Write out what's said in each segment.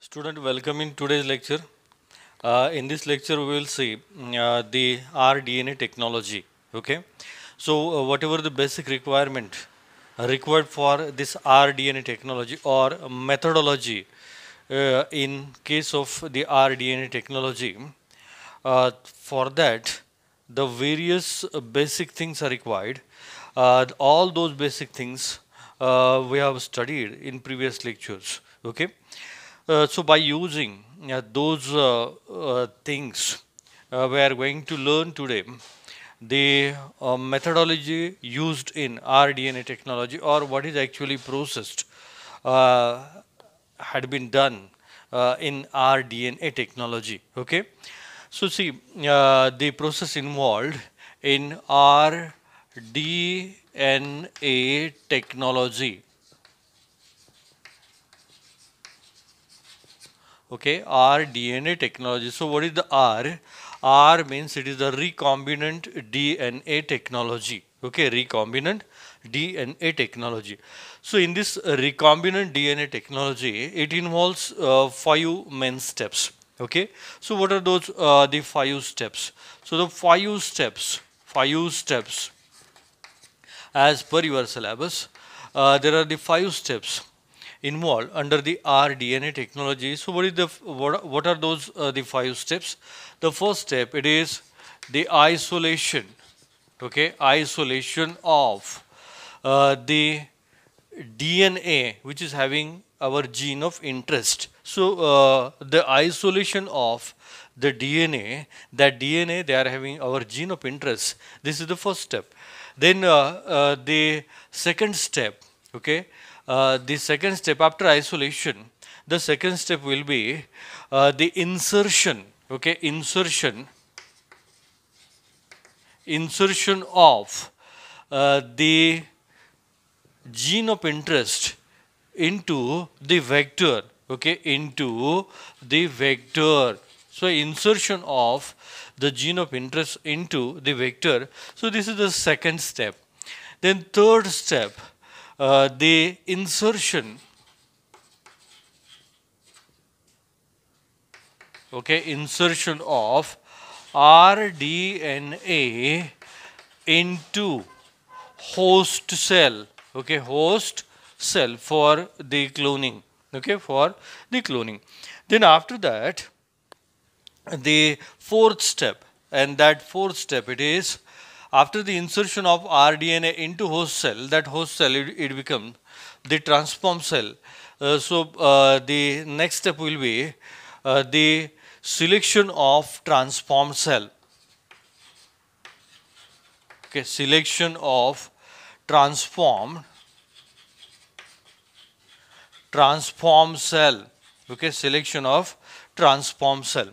Student, welcome in today's lecture. Uh, in this lecture, we will see mm, uh, the rDNA technology. Okay, so uh, whatever the basic requirement required for this rDNA technology or methodology uh, in case of the rDNA technology, uh, for that the various basic things are required. Uh, all those basic things we have studied in previous lectures. Okay. Uh, so by using uh, those uh, things we are going to learn today the uh, methodology used in rDNA technology or what is actually processed uh, had been done uh, in rDNA technology. Okay, so see the process involved in rDNA technology okay r dna technology so what is the r r means it is the recombinant dna technology okay recombinant dna technology so in this recombinant dna technology it involves uh, five main steps okay so what are those uh, the five steps so the five steps five steps as per your syllabus uh, there are the five steps involved under the rDNA technology. So what, is the, what, what are those uh, the five steps? The first step, it is the isolation, okay, isolation of uh, the DNA which is having our gene of interest. So uh, the isolation of the DNA, that DNA they are having our gene of interest. This is the first step. Then uh, uh, the second step, okay, uh, the second step after isolation, the second step will be uh, the insertion, okay, insertion, insertion of uh, the gene of interest into the vector, okay, into the vector. So insertion of the gene of interest into the vector. So this is the second step. Then third step, uh, the insertion okay insertion of rDNA into host cell okay host cell for the cloning okay for the cloning then after that the fourth step and that fourth step it is after the insertion of rDNA into host cell, that host cell it, it becomes the transform cell. Uh, so uh, the next step will be uh, the selection of transform cell. Okay, selection of transform transform cell. Okay, selection of transform cell.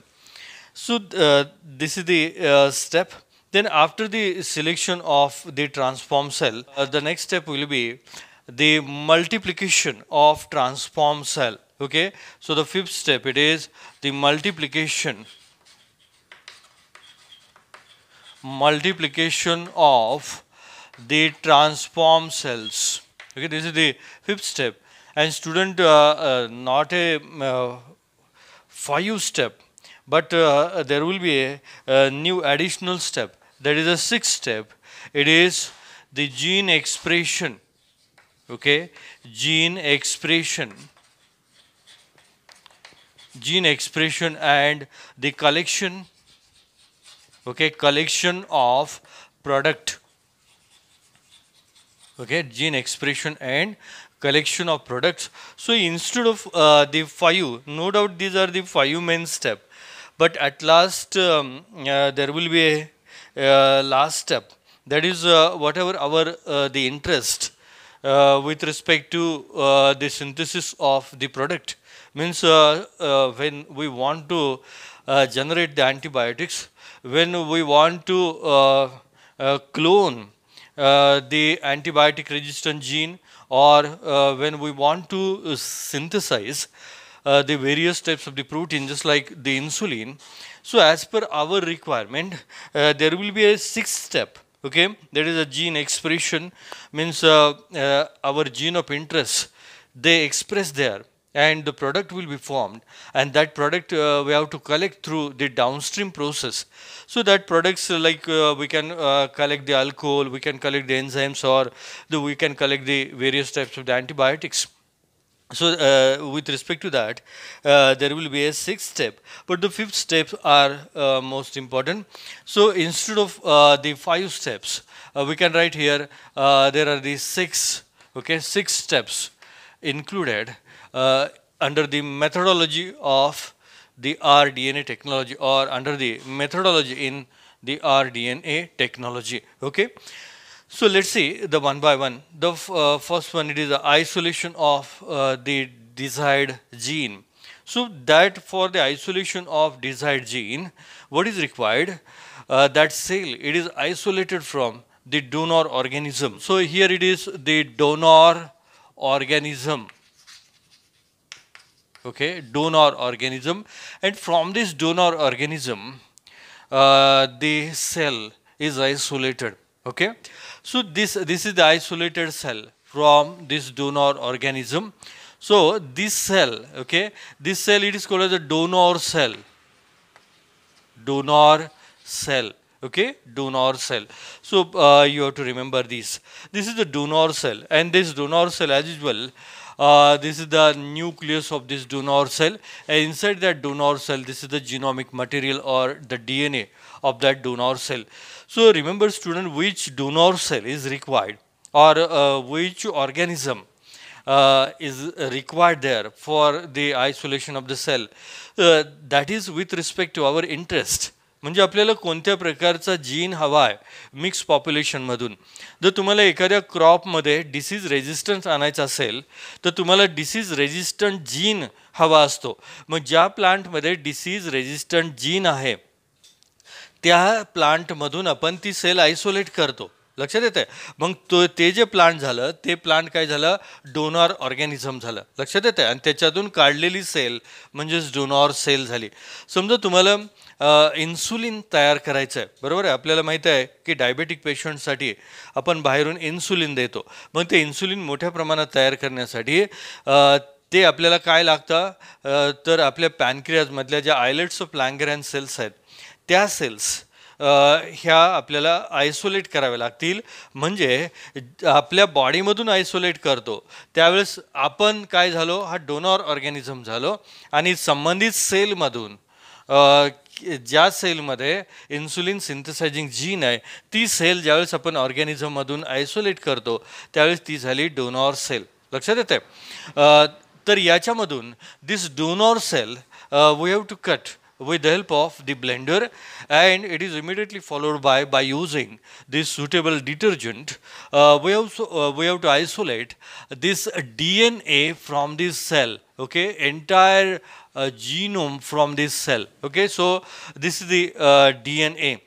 So uh, this is the uh, step. Then after the selection of the transform cell, uh, the next step will be the multiplication of transform cell. Okay, so the fifth step it is the multiplication multiplication of the transform cells. Okay, this is the fifth step and student uh, uh, not a uh, five step but uh, there will be a, a uh, new additional step that is the sixth step. It is the gene expression. Okay, gene expression. Gene expression and the collection. Okay, collection of product. Okay, gene expression and collection of products. So instead of uh, the five, no doubt these are the five main step. But at last, um, uh, there will be a uh, last step that is uh, whatever our uh, the interest with respect to the synthesis of the product means when we want to generate the antibiotics when we want to clone uh, the antibiotic resistant gene or uh, when we want to synthesize uh, the various types of the protein just like the insulin so as per our requirement, uh, there will be a sixth step. Okay, that is a gene expression means uh, uh, our gene of interest they express there and the product will be formed and that product uh, we have to collect through the downstream process so that products uh, like uh, we can uh, collect the alcohol we can collect the enzymes or the, we can collect the various types of the antibiotics so uh, with respect to that uh, there will be a sixth step but the fifth steps are uh, most important so instead of uh, the five steps uh, we can write here uh, there are the six okay six steps included under the methodology of the rDNA technology or under the methodology in the rDNA technology okay so let's see the one by one. The uh, first one, it is the isolation of uh, the desired gene. So that for the isolation of desired gene, what is required? Uh, that cell, it is isolated from the donor organism. So here it is the donor organism. Okay, donor organism. And from this donor organism, uh, the cell is isolated. Okay. So this, this is the isolated cell from this donor organism. So this cell, okay, this cell it is called as a donor cell. Donor cell, okay, donor cell. So uh, you have to remember this. This is the donor cell and this donor cell as usual, uh, this is the nucleus of this donor cell and inside that donor cell this is the genomic material or the DNA of that donor cell. So remember student which donor cell is required or uh, which organism uh, is required there for the isolation of the cell. Uh, that is with respect to our interest. म्हणजे आपल्याला कोणत्या प्रकारचा gene हवा आहे mix पॉप्युलेशनमधून जर तुम्हाला एखाद्या क्रॉपमध्ये disease resistance आणायचा असेल तर तुम्हाला डिसीज रेझिस्टंट जीन हवा असतो मग ज्या प्लांटमध्ये डिसीज रेझिस्टंट जीन आहे त्या प्लांटमधून आपण ती सेल आयसोलेट करतो लक्षात येत आहे मग तो ते जे प्लांट झालं ते प्लांट काय झालं डोनॉर ऑर्गॅनिझम झालं लक्षात येत आहे आणि त्याच्यातून काढलेली सेल म्हणजेच डोनॉर सेल झाली समजा तुम्हाला इन्सुलिन तयार करायचं आहे बरोबर आहे आपल्याला माहीत आहे की डायबेटिक पेशंटसाठी आपण बाहेरून इन्सुलिन देतो मग ते इन्सुलिन मोठ्या प्रमाणात तयार करण्यासाठी ते आपल्याला काय लागतं तर आपल्या पॅनक्रियाजमधल्या ज्या आयलेट्स ऑफ लँग्रॅन सेल्स आहेत त्या सेल्स ह्या आपल्याला आयसोलेट कराव्या लागतील म्हणजे आपल्या बॉडीमधून आयसोलेट करतो त्यावेळेस आपण काय झालो हा डोनॉर ऑर्गॅनिझम झालो आणि संबंधित सेलमधून ज्या सेलमध्ये इन्सुलिन सिंथसायझिंग जीन आहे ती सेल ज्यावेळेस आपण ऑर्गॅनिझममधून आयसोलेट करतो त्यावेळेस ती झाली डोनॉर सेल लक्षात येते तर याच्यामधून this donor cell we have to cut with the help of the blender and it is immediately followed by by using this suitable detergent uh, we also uh, we have to isolate this DNA from this cell okay entire uh, genome from this cell okay so this is the uh, DNA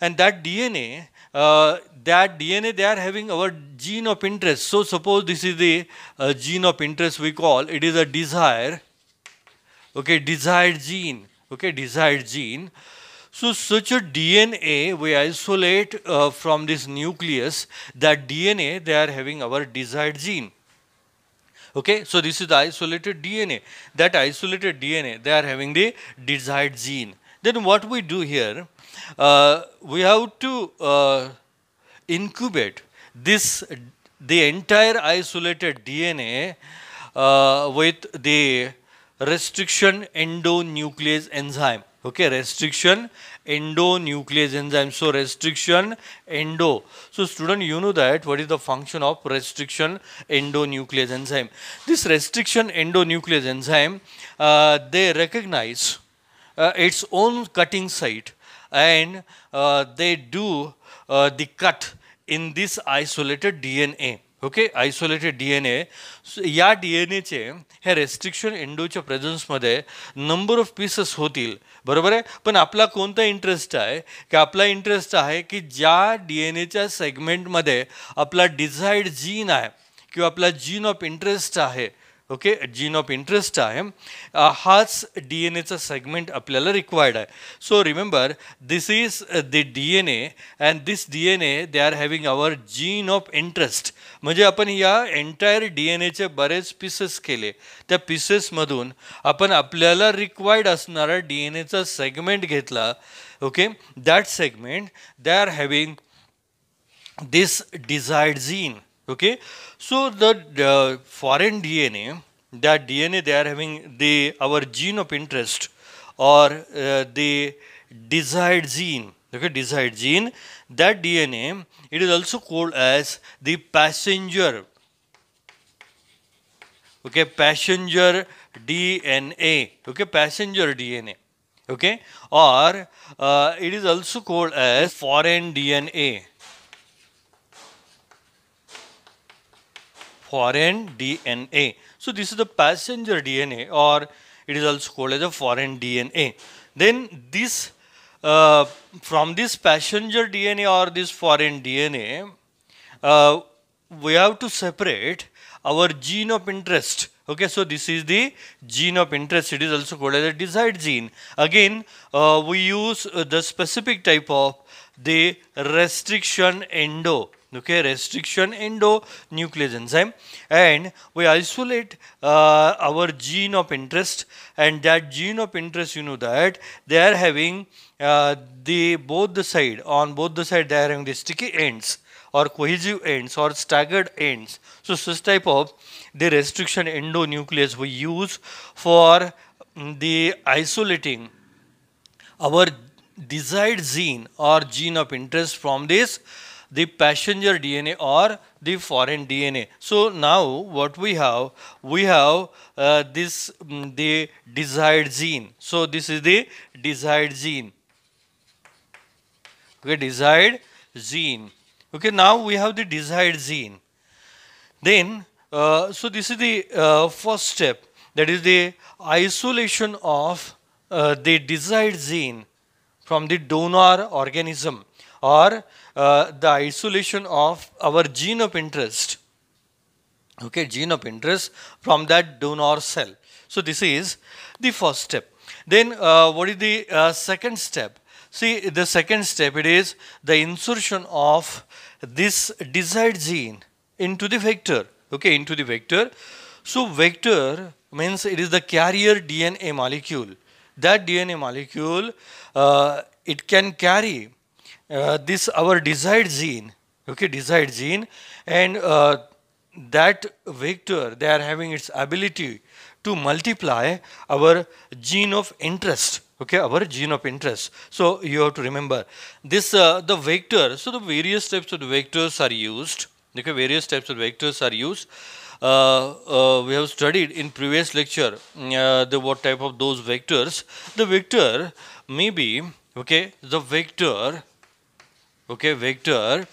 and that DNA uh, that DNA they are having our gene of interest so suppose this is the uh, gene of interest we call it is a desire okay desired gene okay, desired gene. So such a DNA we isolate uh, from this nucleus, that DNA they are having our desired gene. Okay, so this is the isolated DNA. That isolated DNA, they are having the desired gene. Then what we do here, uh, we have to uh, incubate this, the entire isolated DNA uh, with the restriction endonuclease enzyme okay restriction endonuclease enzyme so restriction endo so student you know that what is the function of restriction endonuclease enzyme this restriction endonuclease enzyme uh, they recognize uh, its own cutting site and uh, they do uh, the cut in this isolated DNA okay isolated D N A या D N एचे ह्या restriction इंडोच्या प्रेझन्समध्ये number of pieces होतील बरोबर आहे पण आपला कोणता इंटरेस्ट आहे की आपला इंटरेस्ट आहे की ज्या डी एन एच्या सेगमेंटमध्ये आपला डिझाईड जीन आहे किंवा आपला जीन ऑफ इंटरेस्ट आहे ओके जीन ऑफ इंटरेस्ट आहे हाच डी एन एचा सेगमेंट आपल्याला रिक्वायर्ड आहे so remember this is the D N A and this D N A they are having our gene of interest म्हणजे आपण या entire D N एचे बरेच pieces केले त्या पीसेसमधून आपण आपल्याला रिक्वायर्ड असणारा डी एन एचा सेगमेंट घेतला okay that segment they are having this desired gene okay so the uh, foreign dna that dna they are having the our gene of interest or uh, the desired gene okay desired gene that dna it is also called as the passenger okay passenger dna okay passenger dna okay or uh, it is also called as foreign dna foreign DNA. So this is the passenger DNA or it is also called as a foreign DNA. Then this uh, from this passenger DNA or this foreign DNA, uh, we have to separate our gene of interest. Okay, so this is the gene of interest. It is also called as a desired gene. Again, uh, we use uh, the specific type of the restriction endo okay restriction endonuclease enzyme and we isolate uh, our gene of interest and that gene of interest you know that they are having uh, the both the side on both the side they are having the sticky ends or cohesive ends or staggered ends so such type of the restriction endonuclease we use for mm, the isolating our desired gene or gene of interest from this the passenger DNA or the foreign DNA. So now what we have, we have uh, this um, the desired gene. So this is the desired gene. Okay, desired gene. Okay, now we have the desired gene. Then, uh, so this is the uh, first step. That is the isolation of uh, the desired gene from the donor organism or uh, the isolation of our gene of interest. Okay, gene of interest from that donor cell. So this is the first step. Then uh, what is the uh, second step? See, the second step it is the insertion of this desired gene into the vector. Okay, into the vector. So vector means it is the carrier DNA molecule. That DNA molecule, uh, it can carry uh, this our desired gene, okay, desired gene, and uh, that vector they are having its ability to multiply our gene of interest okay our gene of interest so you have to remember this uh, the vector so the various types of vectors are used okay various types of vectors are used uh, uh, we have studied in previous lecture mm, uh, the what type of those vectors the vector may be okay the vector okay, vector,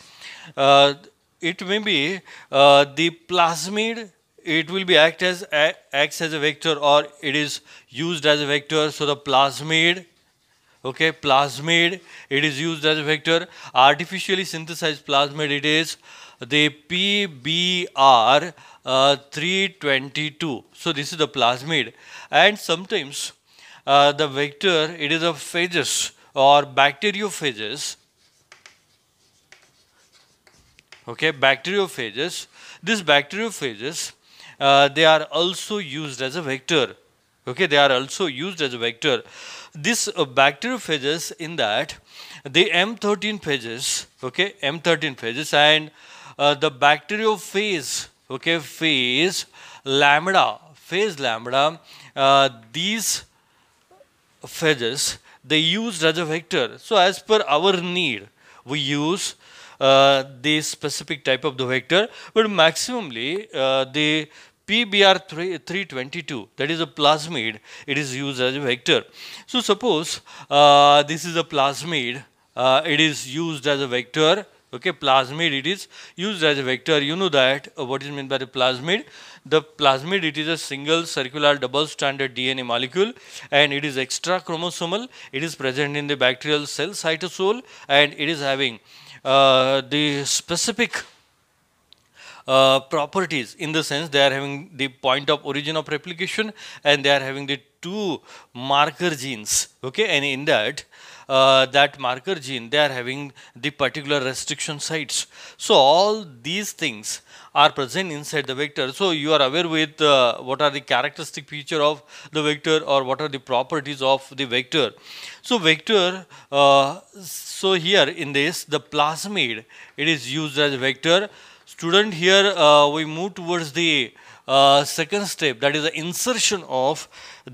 uh, it may be uh, the plasmid, it will be act as, acts as a vector or it is used as a vector. So the plasmid, okay, plasmid, it is used as a vector. Artificially synthesized plasmid, it is the PBR uh, 322. So this is the plasmid. And sometimes uh, the vector, it is a phages or bacteriophages okay bacteriophages these bacteriophages uh, they are also used as a vector okay they are also used as a vector this uh, bacteriophages in that the m13 phages okay m13 phages and uh, the bacteriophage okay phase lambda phase lambda uh, these phages they used as a vector so as per our need we use uh, the specific type of the vector, but maximally uh, the PBR322, that is a plasmid, it is used as a vector. So suppose uh, this is a plasmid, uh, it is used as a vector, okay, plasmid it is used as a vector, you know that, uh, what is meant by the plasmid? The plasmid, it is a single circular double-stranded DNA molecule and it is extra chromosomal, it is present in the bacterial cell cytosol and it is having uh, the specific uh, properties in the sense they are having the point of origin of replication and they are having the two marker genes okay and in that uh, that marker gene, they are having the particular restriction sites. So all these things are present inside the vector. So you are aware with uh, what are the characteristic feature of the vector or what are the properties of the vector. So vector, uh, so here in this, the plasmid, it is used as vector. Student here, uh, we move towards the second step that is a insertion of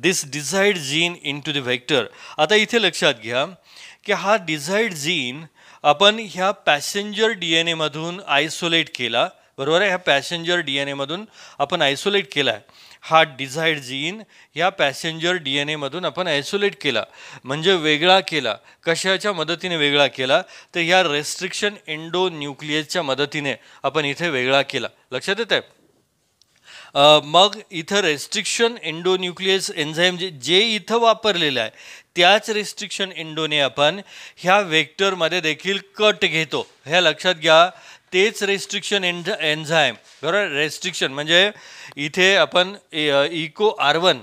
this desired gene in to the vector आता इथे लक्षात घ्या की हा desired gene आपण ह्या passenger D N एमधून isolate केला बरोबर आहे ह्या पॅसेंजर डी एन एमधून आपण आयसोलेट केला आहे हा डिझाईड जीन ह्या पॅसेंजर डी एन एमधून आपण आयसोलेट केला म्हणजे वेगळा केला कशाच्या मदतीने वेगळा केला तर ह्या रेस्ट्रिक्शन एंडो न्यूक्लियसच्या मदतीने आपण इथे वेगळा केला लक्षात येत आहे मग इथं रेस्ट्रिक्शन एन्डोन्युक्लियस एन्झाईम जे जे इथं वापरलेलं आहे त्याच रेस्ट्रिक्शन एन्डोने आपण ह्या व्हेक्टरमध्ये देखील कट घेतो ह्या लक्षात घ्या तेच रेस्ट्रिक्शन एन्झ एन्झाईम बरोबर रेस्ट्रिक्शन म्हणजे इथे आपण इको आर वन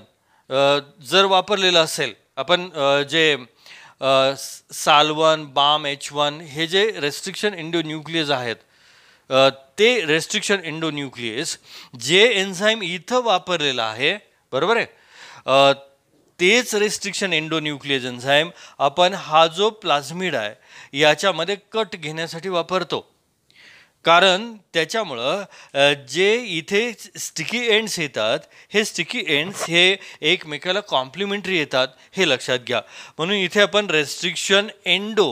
जर वापरलेलं असेल आपण जे सालवन बाम एच वन हे जे रेस्ट्रिक्शन इंडो न्यूक्लियस आहेत ते रेस्ट्रिक्शन एन्डोन्युक्लियस जे एन्झाईम इथं वापरलेलं आहे बरोबर आहे तेच रेस्ट्रिक्शन एन्डोन्युक्लियस एन्झाईम आपण हा जो प्लाझमिड आहे याच्यामध्ये कट घेण्यासाठी वापरतो कारण त्याच्यामुळं जे इथे स्टिकी एंड्स येतात हे स्टिकी एंड्स हे एकमेकाला कॉम्प्लिमेंटरी येतात हे लक्षात घ्या म्हणून इथे आपण रेस्ट्रिक्शन एंडो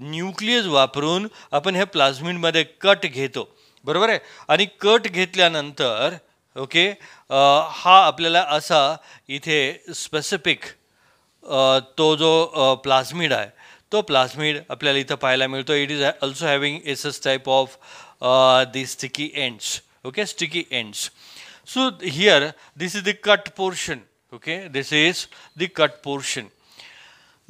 न्यूक्लियस वापरून आपण हे प्लाझ्मिनमध्ये कट घेतो बरोबर आहे आणि कट घेतल्यानंतर ओके हा आपल्याला असा इथे स्पेसिफिक तो जो प्लाझमिड आहे तो प्लाझमिड आपल्याला इथं पाहायला मिळतो it is also having S type of the sticky ends okay sticky ends so here this is the cut portion okay this is the cut portion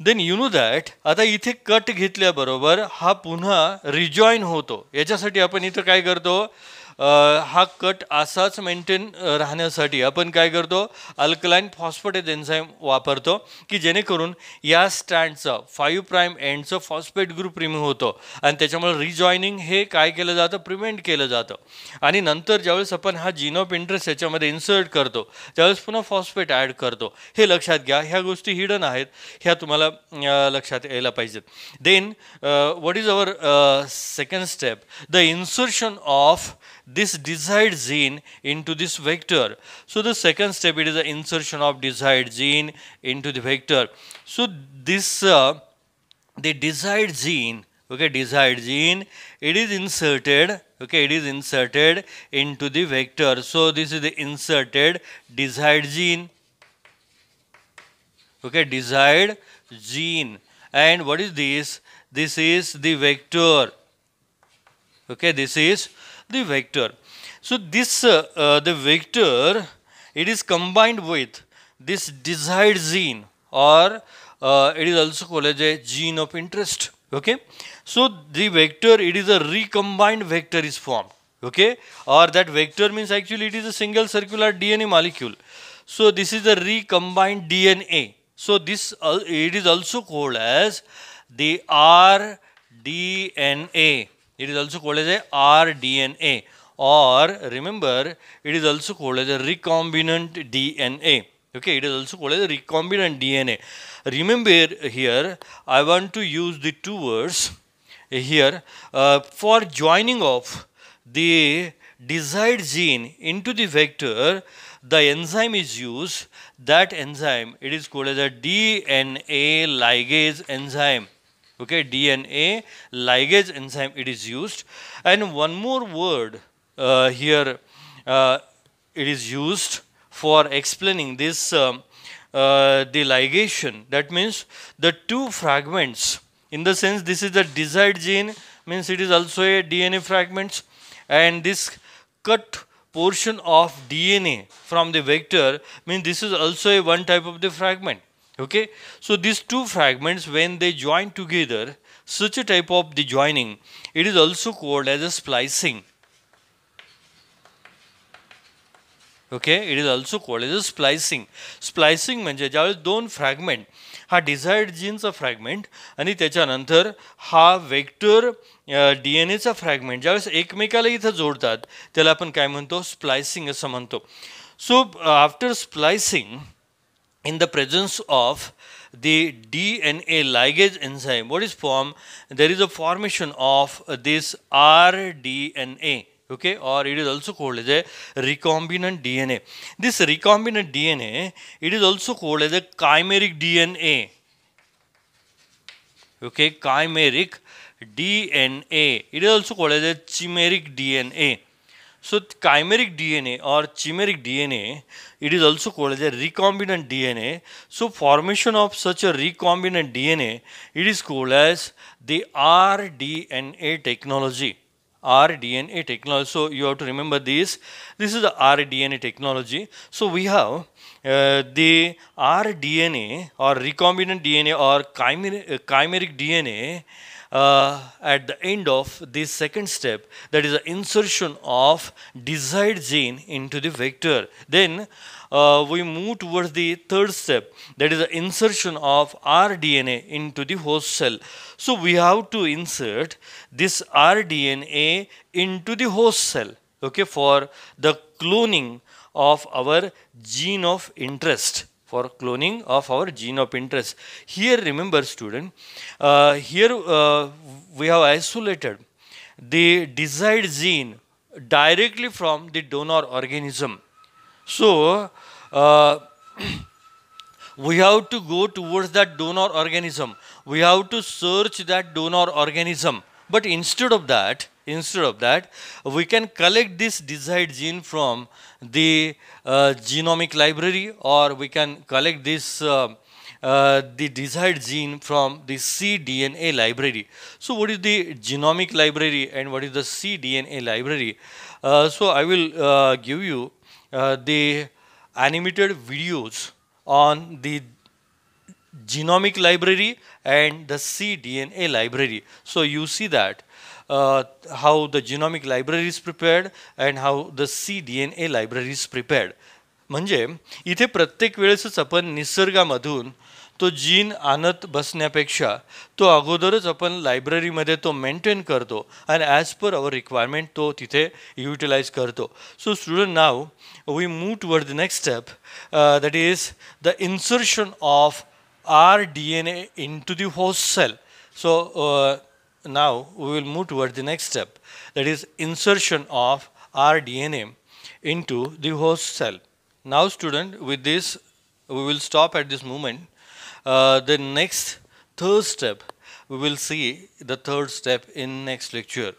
then you know that आता इथे कट घेतल्याबरोबर हा पुन्हा rejoin होतो याच्यासाठी आपण इथं काय करतो हा कट असाच मेंटेन राहण्यासाठी आपण काय करतो अल्कलाईन फॉस्फेटेज एन्झाईम वापरतो की जेणेकरून या स्टँडचं फाईव्ह प्राईम एंडचं फॉस्फेट ग्रुप रिमूव्ह होतो आणि त्याच्यामुळे रिजॉईनिंग हे काय केलं जातं प्रिव्हेंट केलं जातं आणि नंतर ज्यावेळेस आपण हा जिनोप इंटरेस्ट याच्यामध्ये इन्सर्ट करतो त्यावेळेस पुन्हा फॉस्फेट ॲड करतो हे लक्षात घ्या ह्या गोष्टी हिडन आहेत ह्या तुम्हाला लक्षात यायला पाहिजेत then what is our second step the insertion of this desired gene into this vector. So the second step it is the insertion of desired gene into the vector. So this uh, the desired gene okay desired gene it is inserted okay it is inserted into the vector. So this is the inserted desired gene okay desired gene and what is this this is the vector okay this is the vector so this uh, uh, the vector it is combined with this desired gene or uh, it is also called as a gene of interest okay so the vector it is a recombined vector is formed okay or that vector means actually it is a single circular dna molecule so this is the recombined dna so this uh, it is also called as the rDNA it is also called as a rDNA or remember it is also called as a recombinant DNA. Okay, it is also called as a recombinant DNA. Remember here, I want to use the two words here uh, for joining of the desired gene into the vector the enzyme is used that enzyme it is called as a dna ligase enzyme okay dna ligase enzyme it is used and one more word uh, here uh, it is used for explaining this um, uh, the ligation that means the two fragments in the sense this is the desired gene means it is also a dna fragments and this cut portion of dna from the vector means this is also a one type of the fragment okay so these two fragments when they join together such a type of the joining it is also called as a splicing okay it is also called as a splicing splicing म्हणजे ज्यावेळेस दोन fragment हा desired जीनचा fragment आणि त्याच्यानंतर हा vector D N एचा fragment ज्यावेळेस एकमेकाला इथं जोडतात त्याला आपण काय म्हणतो स्प्लायसिंग असं म्हणतो so after splicing in the presence of the DNA ligase enzyme, what is formed? There is a formation of this rDNA, okay, or it is also called as a recombinant DNA. This recombinant DNA, it is also called as a chimeric DNA, okay, chimeric DNA. It is also called as a chimeric DNA. So chimeric DNA or chimeric DNA it is also called as a recombinant D N A so formation of such a recombinant D N A it is called as the R D N A technology R D N A technology so you have to remember this this is the R D N A technology so we have the R D N A or recombinant D N A or chimeric D N A Uh, at the end of this second step, that is the insertion of desired gene into the vector. Then uh, we move towards the third step that is the insertion of rDNA into the host cell. So we have to insert this rDNA into the host cell okay, for the cloning of our gene of interest for cloning of our gene of interest. Here remember student, uh, here uh, we have isolated the desired gene directly from the donor organism. So uh, we have to go towards that donor organism. We have to search that donor organism. But instead of that, Instead of that, we can collect this desired gene from the uh, genomic library or we can collect this uh, uh, the desired gene from the cDNA library. So what is the genomic library and what is the cDNA library? Uh, so I will uh, give you uh, the animated videos on the genomic library and the cDNA library. So you see that uh, how the genomic library is prepared and how the cDNA library is prepared म्हणजे इथे प्रत्येक वेळेसच आपण निसर्गामधून तो gene आणत बसण्यापेक्षा तो अगोदरच आपण लायब्ररीमध्ये तो मेंटेन करतो and as per our requirement तो तिथे युटिलाइज करतो so student now we move toward the next step that is the insertion of R D N A into the host cell सो now we will move towards the next step that is insertion of rDNA into the host cell. Now student with this we will stop at this moment. Uh, the next third step we will see the third step in next lecture.